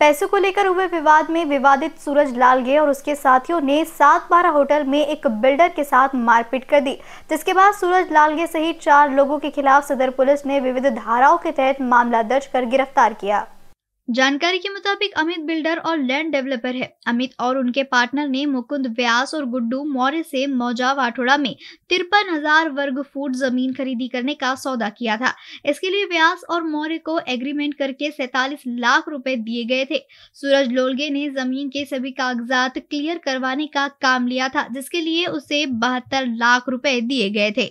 पैसों को लेकर हुए विवाद में विवादित सूरज लालगे और उसके साथियों ने सात बारह होटल में एक बिल्डर के साथ मारपीट कर दी जिसके बाद सूरज लालगे सहित चार लोगों के खिलाफ सदर पुलिस ने विविध धाराओं के तहत मामला दर्ज कर गिरफ्तार किया जानकारी के मुताबिक अमित बिल्डर और लैंड डेवलपर है अमित और उनके पार्टनर ने मुकुंद व्यास और गुड्डू मौर्य से मौजा वाठोड़ा में तिरपन हजार वर्ग फुट जमीन खरीदी करने का सौदा किया था इसके लिए व्यास और मौर्य को एग्रीमेंट करके सैतालीस लाख रुपए दिए गए थे सूरज लोलगे ने जमीन के सभी कागजात क्लियर करवाने का काम लिया था जिसके लिए उसे बहत्तर लाख रुपए दिए गए थे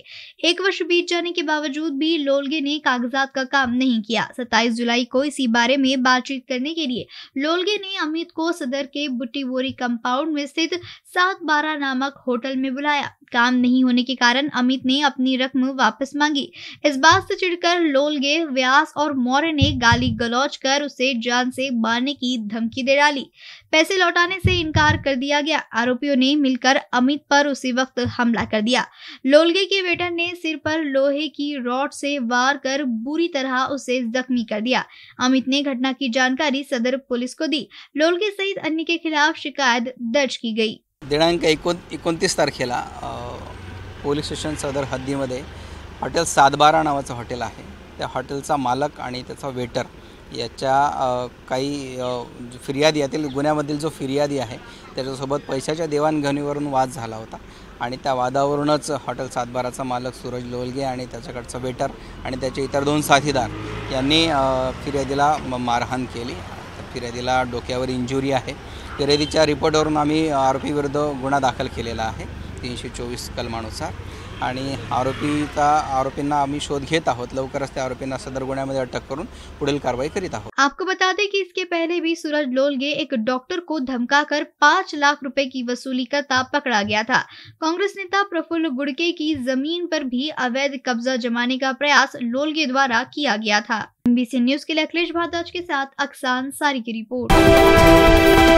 एक वर्ष बीत जाने के बावजूद भी लोलगे ने कागजात का काम नहीं किया सत्ताईस जुलाई को इसी बारे में बात बातचीत करने के लिए लोलगे ने अमित को सदर के बुटीबोरी कंपाउंड में स्थित सात बारह नामक होटल में बुलाया काम नहीं होने के कारण अमित ने अपनी रकम वापस मांगी इस बात से चिड़कर लोलगे व्यास और मौर्य ने गाली गलौज कर उसे जान से मारने की धमकी दे डाली पैसे लौटाने से इनकार कर दिया गया आरोपियों ने मिलकर अमित पर उसी वक्त हमला कर दिया लोलगे के वेटर ने सिर पर लोहे की रॉड से वार कर बुरी तरह उसे जख्मी कर दिया अमित ने घटना की जानकारी सदर पुलिस को दी लोलगे सहित अन्य के खिलाफ शिकायत दर्ज की गई दिनांक एकोणतीस तारखेला पोलीस स्टेशन सदर हद्दीमध्ये हॉटेल सातबारा नावाचं हॉटेल आहे त्या हॉटेलचा मालक आणि त्याचा वेटर याच्या काही फिर्यादी यातील गुन्ह्यामधील जो फिर्यादी आहे त्याच्यासोबत पैशाच्या देवाणघेवाणीवरून वाद झाला होता आणि त्या वादावरूनच हॉटेल सातबाराचा मालक सूरज लोलगे आणि त्याच्याकडचा वेटर आणि त्याचे इतर दोन साथीदार यांनी फिर्यादीला मारहाण केली फिर्यादीला डोक्यावर इंजुरी आहे फिर्यादीच्या रिपोर्टवरून आम्ही आरोपीविरुद्ध गुन्हा दाखल केलेला आहे तीन से चोवीस कलमानुसार आरोपी का आरोपी आम्मी शोध घेत आहोत लवकर आरोपी आरोपींना सदर गुन्ह्यामध्ये अटक कर कार्रवाई करीत आहोत आपको बता दें कि इसके पहले भी सूरज लोलगे एक डॉक्टर को धमका कर पाँच लाख रुपए की वसूली करता पकड़ा गया था कांग्रेस नेता प्रफुल्ल गुड़के की जमीन पर भी अवैध कब्जा जमाने का प्रयास लोलगे द्वारा किया गया था एमबीसी न्यूज के लिए अखिलेश भारद्वाज के साथ अक्सान सारी की रिपोर्ट